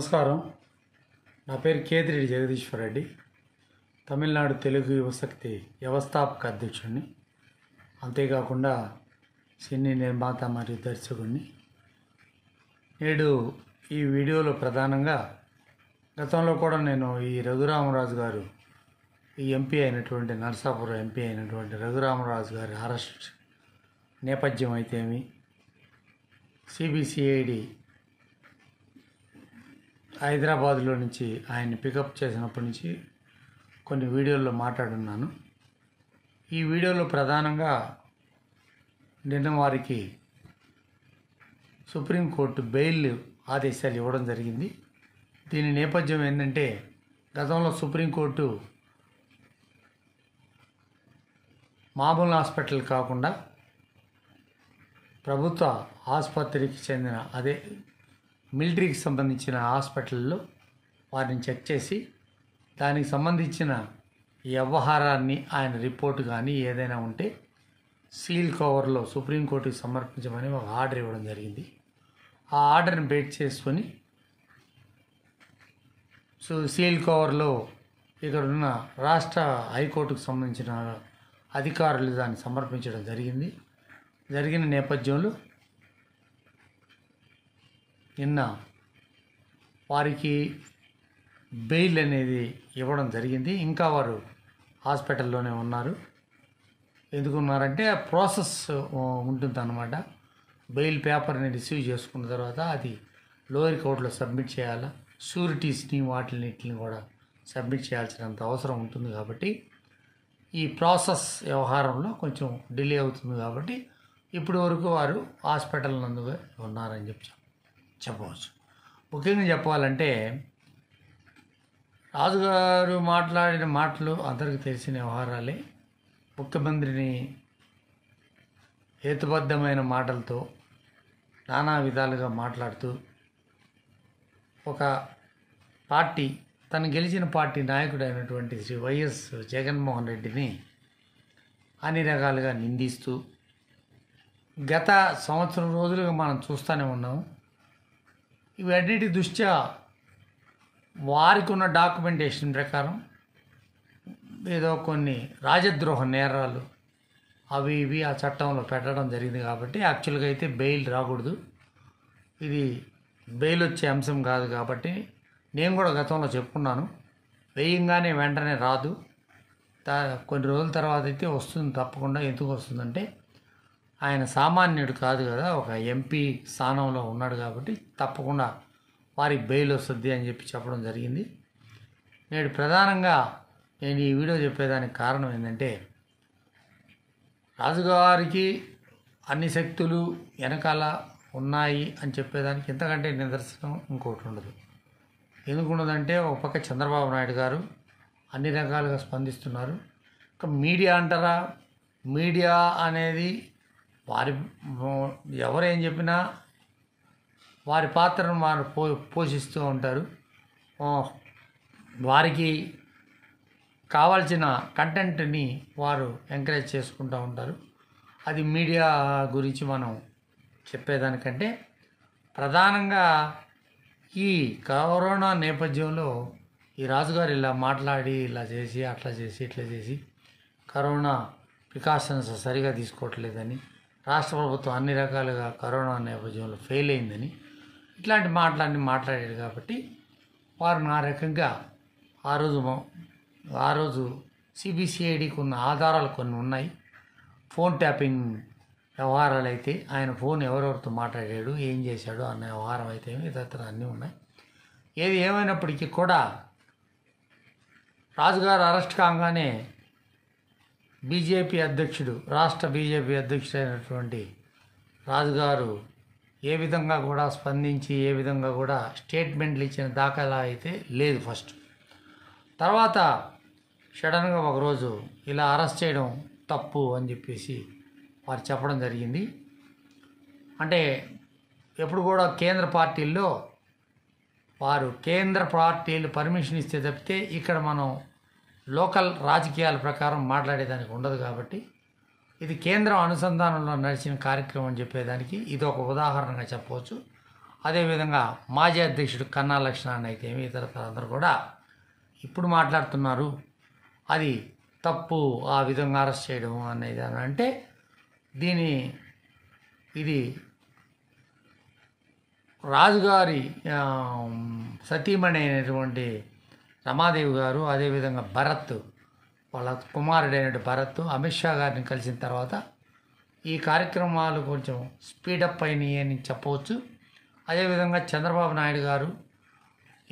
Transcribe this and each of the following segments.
నమస్కారం నా పేరు కేతిరెడ్డి జగదీశ్వర్ రెడ్డి తమిళనాడు తెలుగు యువశక్తి వ్యవస్థాపక అధ్యక్షుడిని అంతేకాకుండా సినీ నిర్మాత మరియు దర్శకుడిని నేడు ఈ వీడియోలో ప్రధానంగా గతంలో కూడా నేను ఈ రఘురామరాజు గారు ఈ ఎంపీ అయినటువంటి నర్సాపురం ఎంపీ అయినటువంటి రఘురామరాజు గారి అరెస్ట్ నేపథ్యం అయితేమి సిబిసిఐడి హైదరాబాద్లో నుంచి ఆయన్ని పికప్ చేసినప్పటి నుంచి కొన్ని వీడియోల్లో మాట్లాడున్నాను ఈ వీడియోలో ప్రధానంగా నిన్న వారికి సుప్రీంకోర్టు బెయిల్ ఆదేశాలు ఇవ్వడం జరిగింది దీని నేపథ్యం ఏంటంటే గతంలో సుప్రీంకోర్టు మామూలు హాస్పిటల్ కాకుండా ప్రభుత్వ ఆసుపత్రికి చెందిన అదే మిలిటరీకి సంబంధించిన హాస్పిటల్లో వారిని చెక్ చేసి దానికి సంబంధించిన వ్యవహారాన్ని ఆయన రిపోర్ట్ కానీ ఏదైనా ఉంటే సీల్ కవర్లో సుప్రీంకోర్టుకి సమర్పించమని ఒక ఆర్డర్ ఇవ్వడం జరిగింది ఆ ఆర్డర్ని బేట్ చేసుకొని సో సీల్ కవర్లో ఇక్కడ ఉన్న రాష్ట్ర హైకోర్టుకు సంబంధించిన అధికారులు దాన్ని సమర్పించడం జరిగింది జరిగిన నేపథ్యంలో నిన్న వారికి బెయిల్ అనేది ఇవ్వడం జరిగింది ఇంకా వారు హాస్పిటల్లోనే ఉన్నారు ఎందుకున్నారంటే ప్రాసెస్ ఉంటుందన్నమాట బెయిల్ పేపర్ని రిసీవ్ చేసుకున్న తర్వాత అది లోయర్ కోర్టులో సబ్మిట్ చేయాలా షూరిటీస్ని వాటిని కూడా సబ్మిట్ చేయాల్సినంత అవసరం ఉంటుంది కాబట్టి ఈ ప్రాసెస్ వ్యవహారంలో కొంచెం డిలే అవుతుంది కాబట్టి ఇప్పటి వరకు వారు హాస్పిటల్ నందుగా ఉన్నారని చెప్పారు చెప్పవచ్చు ముఖ్యంగా చెప్పాలంటే రాజుగారు మాట్లాడిన మాటలు అందరికీ తెలిసిన వ్యవహారాలే ముఖ్యమంత్రిని హేతుబద్ధమైన మాటలతో నానా విధాలుగా మాట్లాడుతూ ఒక పార్టీ తను గెలిచిన పార్టీ నాయకుడు అయినటువంటి శ్రీ వైఎస్ జగన్మోహన్ రెడ్డిని అన్ని రకాలుగా నిందిస్తూ గత సంవత్సరం రోజులుగా మనం చూస్తూనే ఉన్నాము ఇవన్నిటి దృష్ట్యా వారికి ఉన్న డాక్యుమెంటేషన్ ప్రకారం ఏదో కొన్ని రాజద్రోహ నేరాలు అవి ఇవి ఆ చట్టంలో పెట్టడం జరిగింది కాబట్టి యాక్చువల్గా అయితే బెయిల్ రాకూడదు ఇది బెయిల్ వచ్చే అంశం కాదు కాబట్టి నేను కూడా గతంలో చెప్పుకున్నాను వేయంగానే వెంటనే రాదు కొన్ని రోజుల తర్వాత అయితే వస్తుంది తప్పకుండా ఎందుకు వస్తుందంటే ఆయన సామాన్యుడు కాదు కదా ఒక ఎంపీ స్థానంలో ఉన్నాడు కాబట్టి తప్పకుండా వారికి బెయిల్ వస్తుంది అని చెప్పి చెప్పడం జరిగింది నేడు ప్రధానంగా నేను ఈ వీడియో చెప్పేదానికి కారణం ఏంటంటే రాజుగారికి అన్ని శక్తులు వెనకాల ఉన్నాయి అని చెప్పేదానికి ఇంతకంటే నిదర్శనం ఇంకోటి ఉండదు ఉండదంటే ఒక పక్క చంద్రబాబు నాయుడు గారు అన్ని రకాలుగా స్పందిస్తున్నారు ఇంకా మీడియా అంటారా మీడియా అనేది వారి ఎవరేం చెప్పినా వారి పాత్రను వారు పో పోషిస్తూ ఉంటారు వారికి కావాల్సిన కంటెంట్ని వారు ఎంకరేజ్ చేసుకుంటూ ఉంటారు అది మీడియా గురించి మనం చెప్పేదానికంటే ప్రధానంగా ఈ కరోనా నేపథ్యంలో ఈ రాజుగారు ఇలా మాట్లాడి ఇలా చేసి అట్లా చేసి ఇట్లా చేసి కరోనా ప్రికాషన్స్ సరిగా తీసుకోవట్లేదని రాష్ట్ర ప్రభుత్వం అన్ని రకాలుగా కరోనా నేపథ్యంలో ఫెయిల్ అయిందని ఇట్లాంటి మాటలన్నీ మాట్లాడాడు కాబట్టి వారు నా రకంగా ఆ రోజు ఆ రోజు సిబిసిఐడికి ఉన్న ఆధారాలు కొన్ని ఉన్నాయి ఫోన్ ట్యాపింగ్ వ్యవహారాలు అయితే ఆయన ఫోన్ ఎవరెవరితో మాట్లాడాడు ఏం చేశాడు అన్న వ్యవహారం అయితే ఇతర అన్నీ ఉన్నాయి ఏది ఏమైనప్పటికీ కూడా రాజుగారు అరెస్ట్ కాగానే బీజేపీ అధ్యక్షుడు రాష్ట్ర బీజేపీ అధ్యక్షుడైనటువంటి రాజుగారు ఏ విధంగా కూడా స్పందించి ఏ విధంగా కూడా స్టేట్మెంట్లు ఇచ్చిన దాఖలా అయితే లేదు ఫస్ట్ తర్వాత సడన్గా ఒకరోజు ఇలా అరెస్ట్ చేయడం తప్పు అని చెప్పేసి వారు చెప్పడం జరిగింది అంటే ఎప్పుడు కూడా కేంద్ర పార్టీల్లో వారు కేంద్ర పార్టీలు పర్మిషన్ ఇస్తే తప్పితే ఇక్కడ మనం లోకల్ రాజకీయాల ప్రకారం మాట్లాడేదానికి ఉండదు కాబట్టి ఇది కేంద్రం అనుసంధానంలో నడిచిన కార్యక్రమం అని చెప్పేదానికి ఇది ఒక ఉదాహరణగా చెప్పవచ్చు అదేవిధంగా మాజీ అధ్యక్షుడు కన్నా లక్ష్మణ్ ఇతర అందరూ కూడా ఇప్పుడు మాట్లాడుతున్నారు అది తప్పు ఆ విధంగా అరెస్ట్ చేయడం అనేది అని అంటే దీని ఇది రాజుగారి సతీమణి అయినటువంటి రమాదేవి గారు అదేవిధంగా భరత్ వాళ్ళ కుమారుడైన భరత్ అమిత్ షా గారిని కలిసిన తర్వాత ఈ కార్యక్రమాలు కొంచెం స్పీడప్ అయినాయి అని చెప్పవచ్చు అదేవిధంగా చంద్రబాబు నాయుడు గారు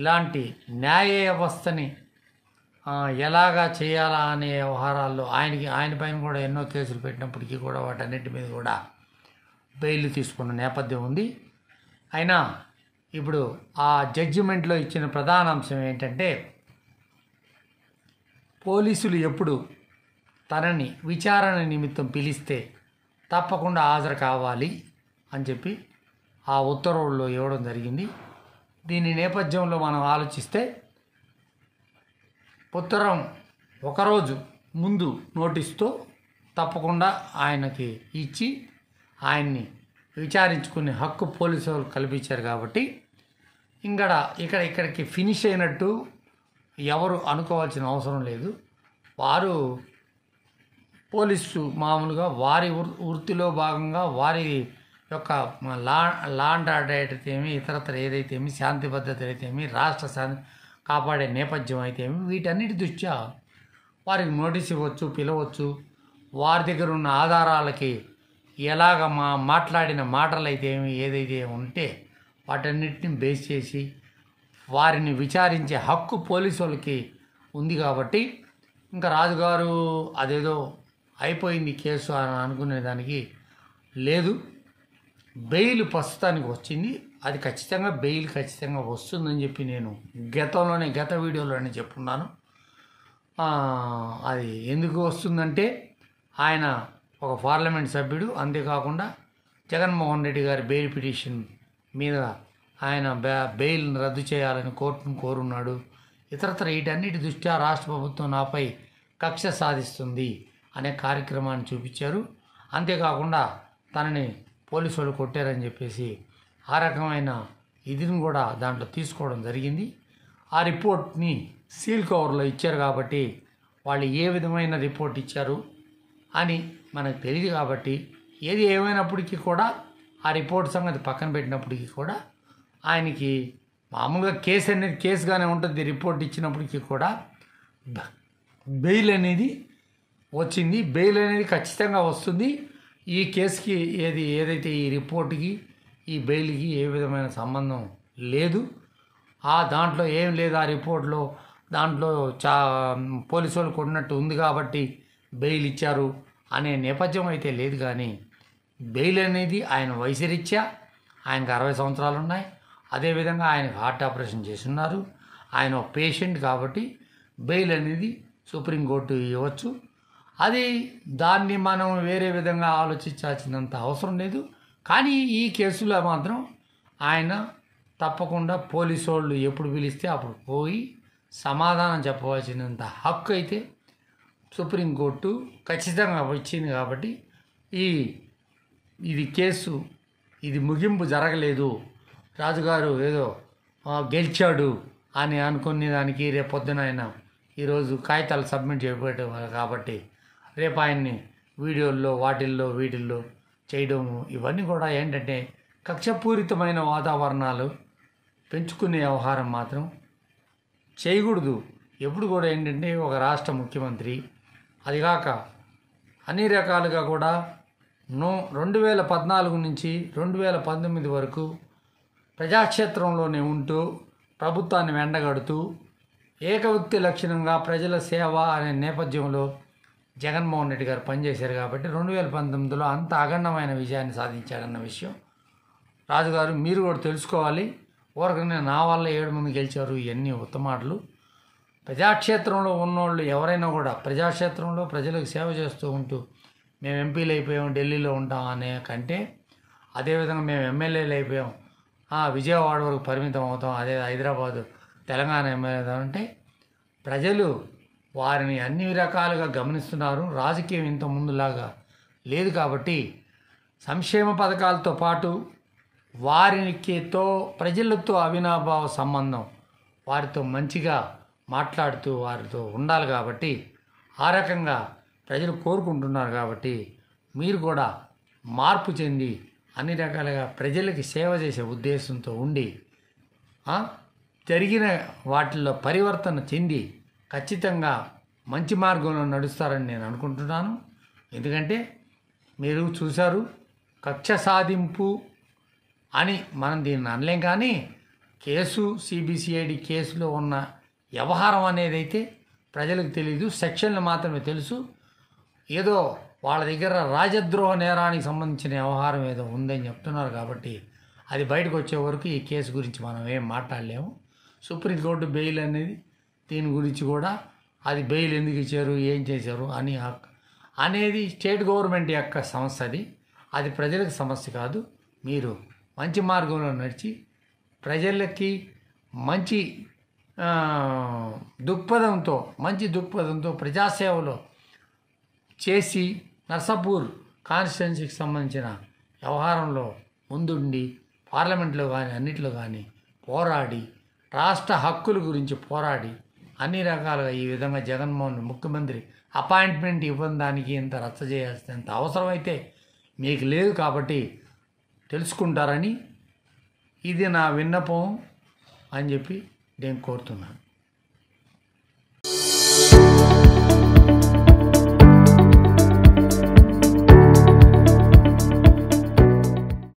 ఇలాంటి న్యాయ వ్యవస్థని ఎలాగా చేయాలా అనే వ్యవహారాల్లో ఆయనకి ఆయన పైన కూడా ఎన్నో కేసులు పెట్టినప్పటికీ కూడా వాటన్నిటి మీద కూడా బెయిల్ తీసుకున్న నేపథ్యం ఉంది అయినా ఇప్పుడు ఆ జడ్జిమెంట్లో ఇచ్చిన ప్రధాన అంశం ఏంటంటే పోలీసులు ఎప్పుడు తనని విచారణ నిమిత్తం పిలిస్తే తప్పకుండా హాజరు కావాలి అని చెప్పి ఆ ఉత్తర్వుల్లో ఇవ్వడం జరిగింది దీని నేపథ్యంలో మనం ఆలోచిస్తే ఉత్తరం ఒకరోజు ముందు నోటీస్తో తప్పకుండా ఆయనకి ఇచ్చి ఆయన్ని విచారించుకునే హక్కు పోలీసు వాళ్ళు కల్పించారు కాబట్టి ఇక్కడ ఇక్కడ ఇక్కడికి ఫినిష్ అయినట్టు ఎవరు అనుకోవాల్సిన అవసరం లేదు వారు పోలీసు మామూలుగా వారి వృత్తిలో భాగంగా వారి యొక్క లా లా అండ్ ఆర్డర్ అయితేమి ఇతరత్ర ఏమి శాంతి భద్రతలు అయితేమి రాష్ట్ర శాంతి కాపాడే నేపథ్యం అయితేమి వీటన్నిటి దృష్ట్యా వారికి నోటీస్ ఇవ్వచ్చు పిలవచ్చు వారి దగ్గర ఉన్న ఆధారాలకి ఎలాగ మా మాట్లాడిన మాటలు అయితే ఏదైతే ఉంటే వాటన్నిటిని బేస్ చేసి వారిని విచారించే హక్కు పోలీసు వాళ్ళకి ఉంది కాబట్టి ఇంకా రాజుగారు అదేదో అయిపోయింది కేసు అని అనుకునేదానికి లేదు బెయిల్ ప్రస్తుతానికి వచ్చింది అది ఖచ్చితంగా బెయిల్ ఖచ్చితంగా వస్తుందని చెప్పి నేను గతంలోనే గత వీడియోలోనే చెప్పున్నాను అది ఎందుకు వస్తుందంటే ఆయన ఒక పార్లమెంట్ సభ్యుడు అంతేకాకుండా జగన్మోహన్ రెడ్డి గారి బెయిల్ పిటిషన్ మీద ఆయన బెయిల్ను రద్దు చేయాలని కోర్టును కోరున్నాడు ఇతరతర వీటన్నిటి దృష్ట్యా రాష్ట్ర ప్రభుత్వం నాపై కక్ష సాధిస్తుంది అనే కార్యక్రమాన్ని చూపించారు అంతేకాకుండా తనని పోలీసు వాళ్ళు కొట్టారని చెప్పేసి ఆ రకమైన ఇదిని కూడా దాంట్లో తీసుకోవడం జరిగింది ఆ రిపోర్ట్ని సీల్ కవర్లో ఇచ్చారు కాబట్టి వాళ్ళు ఏ విధమైన రిపోర్ట్ ఇచ్చారు అని మనకు తెలియదు కాబట్టి ఏది ఏమైనప్పటికీ కూడా ఆ రిపోర్ట్ సంగతి పక్కన పెట్టినప్పటికీ కూడా ఆయనకి మామూలుగా కేసు అనేది కేసుగానే ఉంటుంది రిపోర్ట్ ఇచ్చినప్పటికీ కూడా బెయిల్ అనేది వచ్చింది బెయిల్ అనేది ఖచ్చితంగా వస్తుంది ఈ కేసుకి ఏది ఏదైతే ఈ రిపోర్ట్కి ఈ బెయిల్కి ఏ విధమైన సంబంధం లేదు ఆ దాంట్లో ఏం లేదు ఆ రిపోర్ట్లో దాంట్లో చా పోలీసు వాళ్ళు కొన్నట్టు ఉంది కాబట్టి బెయిల్ ఇచ్చారు అనే నేపథ్యం అయితే లేదు కానీ బెయిల్ అనేది ఆయన వయసు రీత్యా ఆయనకు అరవై సంవత్సరాలు ఉన్నాయి అదేవిధంగా ఆయన హార్ట్ ఆపరేషన్ ఉన్నారు ఆయన ఒక పేషెంట్ కాబట్టి బెయిల్ అనేది సుప్రీంకోర్టు ఇవ్వచ్చు అది దాన్ని మనం వేరే విధంగా ఆలోచించాల్సినంత అవసరం లేదు కానీ ఈ కేసులో మాత్రం ఆయన తప్పకుండా పోలీసు వాళ్ళు ఎప్పుడు పిలిస్తే అప్పుడు పోయి సమాధానం చెప్పవలసినంత హక్కు అయితే సుప్రీంకోర్టు ఖచ్చితంగా వచ్చింది కాబట్టి ఈ ఇది కేసు ఇది ముగింపు జరగలేదు రాజుగారు ఏదో గెలిచాడు అని అనుకునే దానికి రేపు పొద్దున ఆయన ఈరోజు కాగితాలు సబ్మిట్ చేయబోయటం కాబట్టి రేపు ఆయన్ని వీడియోల్లో వాటిల్లో వీటిల్లో చేయడము ఇవన్నీ కూడా ఏంటంటే కక్షపూరితమైన వాతావరణాలు పెంచుకునే వ్యవహారం మాత్రం చేయకూడదు ఎప్పుడు కూడా ఏంటంటే ఒక రాష్ట్ర ముఖ్యమంత్రి అదిగాక అన్ని రకాలుగా కూడా నో రెండు వేల పద్నాలుగు నుంచి రెండు వేల పంతొమ్మిది వరకు ప్రజాక్షేత్రంలోనే ఉంటూ ప్రభుత్వాన్ని వెండగడుతూ ఏకవ్యక్తి లక్షణంగా ప్రజల సేవ అనే నేపథ్యంలో జగన్మోహన్ రెడ్డి గారు పనిచేశారు కాబట్టి రెండు వేల పంతొమ్మిదిలో అంత అఖండమైన విజయాన్ని సాధించాడన్న విషయం రాజుగారు మీరు కూడా తెలుసుకోవాలి ఊరకనే నా వల్ల ఏడు మంది గెలిచారు ఇవన్నీ ఉత్తమాటలు ప్రజాక్షేత్రంలో ఉన్నోళ్ళు ఎవరైనా కూడా ప్రజాక్షేత్రంలో ప్రజలకు సేవ చేస్తూ ఉంటూ మేము ఎంపీలు అయిపోయాం ఢిల్లీలో ఉంటాం అనే కంటే అదేవిధంగా మేము ఎమ్మెల్యేలు అయిపోయాం ఆ విజయవాడ వరకు పరిమితం అవుతాం అదే హైదరాబాదు తెలంగాణ ఎమ్మెల్యే అంటే ప్రజలు వారిని అన్ని రకాలుగా గమనిస్తున్నారు రాజకీయం ఇంత ముందులాగా లేదు కాబట్టి సంక్షేమ పథకాలతో పాటు వారికితో ప్రజలతో అవినాభావ సంబంధం వారితో మంచిగా మాట్లాడుతూ వారితో ఉండాలి కాబట్టి ఆ రకంగా ప్రజలు కోరుకుంటున్నారు కాబట్టి మీరు కూడా మార్పు చెంది అన్ని రకాలుగా ప్రజలకి సేవ చేసే ఉద్దేశంతో ఉండి జరిగిన వాటిల్లో పరివర్తన చెంది ఖచ్చితంగా మంచి మార్గంలో నడుస్తారని నేను అనుకుంటున్నాను ఎందుకంటే మీరు చూశారు కక్ష సాధింపు అని మనం దీన్ని అనలేం కానీ కేసు సిబిసిఐడి కేసులో ఉన్న వ్యవహారం అనేది అయితే ప్రజలకు తెలియదు సెక్షన్లు మాత్రమే తెలుసు ఏదో వాళ్ళ దగ్గర రాజద్రోహ నేరానికి సంబంధించిన వ్యవహారం ఏదో ఉందని చెప్తున్నారు కాబట్టి అది బయటకు వచ్చే వరకు ఈ కేసు గురించి మనం ఏం మాట్లాడలేము సుప్రీంకోర్టు బెయిల్ అనేది దీని గురించి కూడా అది బెయిల్ ఎందుకు ఇచ్చారు ఏం చేశారు అని అనేది స్టేట్ గవర్నమెంట్ యొక్క సమస్య అది అది ప్రజలకు సమస్య కాదు మీరు మంచి మార్గంలో నడిచి ప్రజలకి మంచి దృక్పథంతో మంచి దృక్పథంతో ప్రజాసేవలో చేసి నర్సాపూర్ కాన్స్టిట్యున్సీకి సంబంధించిన వ్యవహారంలో ముందుండి పార్లమెంట్లో కానీ అన్నింటిలో కానీ పోరాడి రాష్ట్ర హక్కుల గురించి పోరాడి అన్ని రకాలుగా ఈ విధంగా జగన్మోహన్ ముఖ్యమంత్రి అపాయింట్మెంట్ దానికి ఇంత రచ్చ చేయాల్సినంత అవసరమైతే మీకు లేదు కాబట్టి తెలుసుకుంటారని ఇది నా విన్నపం అని చెప్పి నేను కోరుతున్నాను